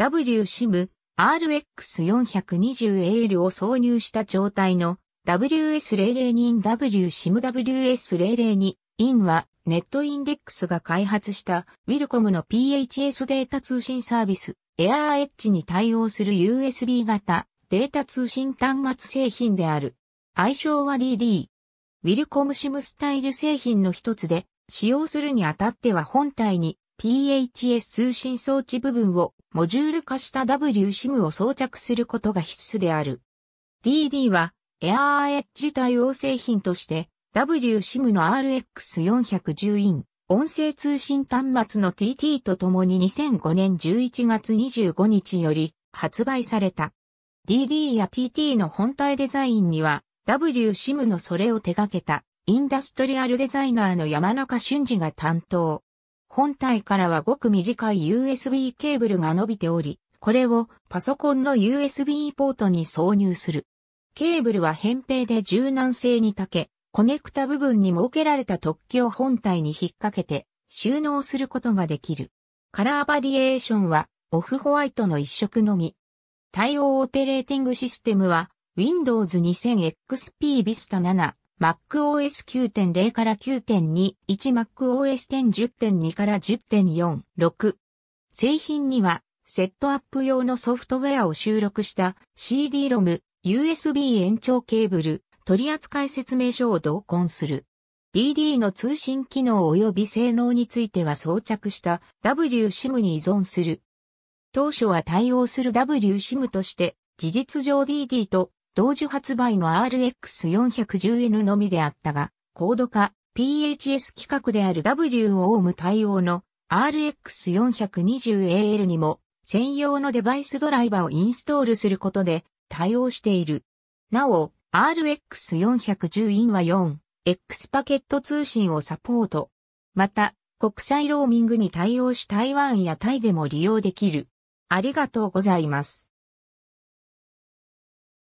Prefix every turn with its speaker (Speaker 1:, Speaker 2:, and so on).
Speaker 1: WSIM RX420AL を挿入した状態の WS002 WSIM WS002 IN はネットインデックスが開発したウィルコムの PHS データ通信サービス AirEdge に対応する USB 型データ通信端末製品である。愛称は DD。ウィルコムシムスタイル製品の一つで、使用するにあたっては本体に PHS 通信装置部分をモジュール化した WSIM を装着することが必須である。DD は AirEdge 対応製品として WSIM の RX410 イン音声通信端末の TT と共に2005年11月25日より発売された。DD や TT の本体デザインには WSIM のそれを手掛けたインダストリアルデザイナーの山中俊二が担当。本体からはごく短い USB ケーブルが伸びており、これをパソコンの USB ポートに挿入する。ケーブルは扁平で柔軟性に長け、コネクタ部分に設けられた突起を本体に引っ掛けて収納することができる。カラーバリエーションはオフホワイトの一色のみ。対応オペレーティングシステムは Windows 2000XP Vista 7 MacOS 9.0から9.2、1MacOS 10 10.2から10.4、6。製品には、セットアップ用のソフトウェアを収録した CD-ROM、USB 延長ケーブル、取扱説明書を同梱する。DD の通信機能及び性能については装着した WSIM に依存する。当初は対応する WSIM として、事実上 DD と同時発売の RX410N のみであったが、高度化、PHS 規格である WOM 対応の RX420AL にも専用のデバイスドライバーをインストールすることで対応している。なお、RX410 インは 4X パケット通信をサポート。また、国際ローミングに対応し台湾やタイでも利用できる。ありがとうございます。